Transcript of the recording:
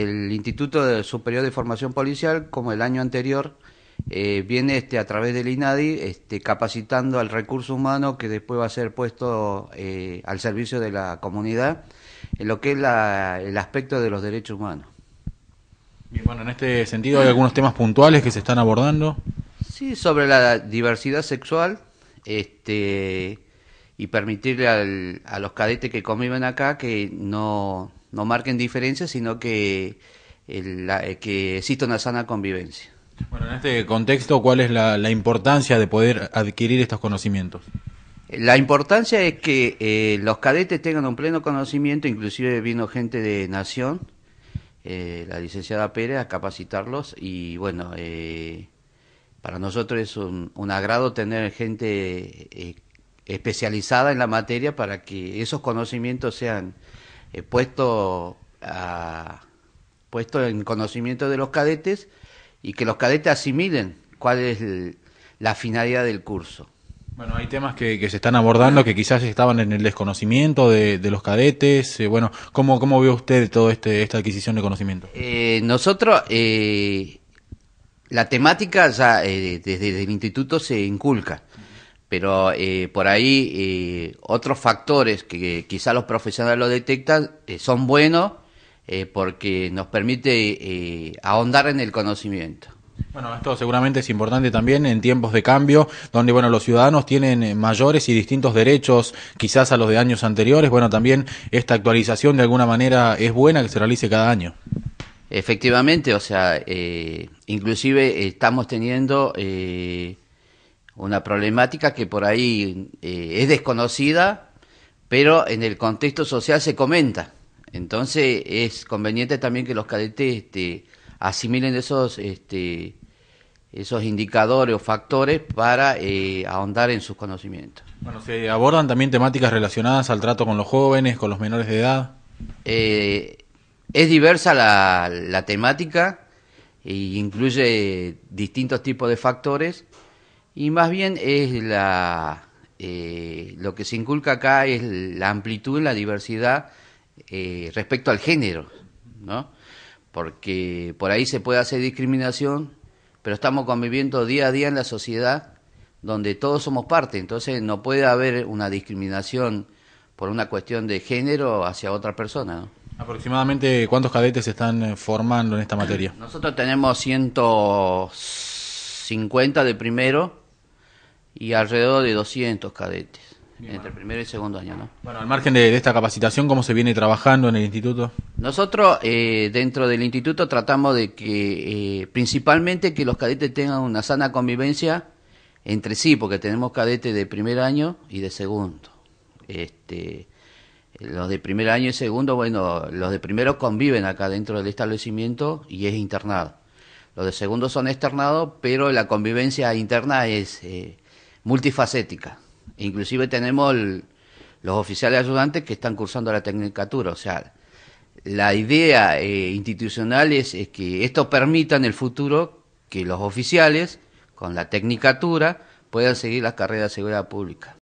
el Instituto Superior de Formación Policial, como el año anterior, eh, viene este, a través del INADI este, capacitando al recurso humano que después va a ser puesto eh, al servicio de la comunidad en lo que es el aspecto de los derechos humanos. Bien, bueno, en este sentido hay algunos temas puntuales que se están abordando. Sí, sobre la diversidad sexual este, y permitirle a los cadetes que conviven acá que no, no marquen diferencias, sino que, el, eh, que exista una sana convivencia. Bueno, en este contexto, ¿cuál es la, importancia de poder adquirir estos conocimientos? La importancia es que eh, los cadetes tengan un pleno conocimiento, inclusive vino gente de Nación, eh, la licenciada Pérez, a capacitarlos y bueno, eh, para nosotros es un, un agrado tener gente especializada en la materia para que esos conocimientos sean eh, puesto, ah, puesto en conocimiento de los cadetes y que los cadetes asimilen cuál es la finalidad del curso. Bueno, hay temas que, se están abordando que quizás estaban en el desconocimiento de, los cadetes. Eh, bueno, ¿cómo, ¿cómo vio usted toda este, esta adquisición de conocimiento? Eh, nosotros, la temática ya desde, el instituto se inculca pero eh, por ahí eh, otros factores que, quizás quizá los profesionales lo detectan eh, son buenos porque nos permite ahondar en el conocimiento. Bueno, esto seguramente es importante también en tiempos de cambio, donde bueno, los ciudadanos tienen mayores y distintos derechos quizás a los de años anteriores. Bueno, también esta actualización de alguna manera es buena que se realice cada año. Efectivamente, o sea, inclusive estamos teniendo una problemática que por ahí eh, es desconocida, pero en el contexto social se comenta. Entonces es conveniente también que los cadetes este, asimilen esos, este, esos indicadores o factores para eh, ahondar en sus conocimientos. Bueno, ¿se abordan también temáticas relacionadas al trato con los jóvenes, con los menores de edad? Eh, es diversa la, la temática e incluye distintos tipos de factores y más bien es la, eh, lo que se inculca acá es la amplitud, la diversidad eh, respecto al género, ¿no? Porque por ahí se puede hacer discriminación, pero estamos conviviendo día a día en la sociedad donde todos somos parte, entonces no puede haber una discriminación por una cuestión de género hacia otra persona. ¿no? Aproximadamente, ¿cuántos cadetes se están eh, formando en esta materia? Nosotros tenemos 150 de primero y alrededor de 200 cadetes entre el primero y segundo año. ¿no? Bueno, al margen de, esta capacitación, ¿cómo se viene trabajando en el instituto? Nosotros eh, dentro del instituto tratamos de que eh, principalmente que los cadetes tengan una sana convivencia entre sí, porque tenemos cadetes de primer año y de segundo. Este, los de primer año y segundo, bueno, los de primero conviven acá dentro del establecimiento y es internado. Los de segundo son externados, pero la convivencia interna es... Eh, multifacética. Inclusive tenemos los oficiales ayudantes que están cursando la tecnicatura. O sea, la idea eh, institucional es, es, que esto permita en el futuro que los oficiales con la tecnicatura puedan seguir las carreras de seguridad pública.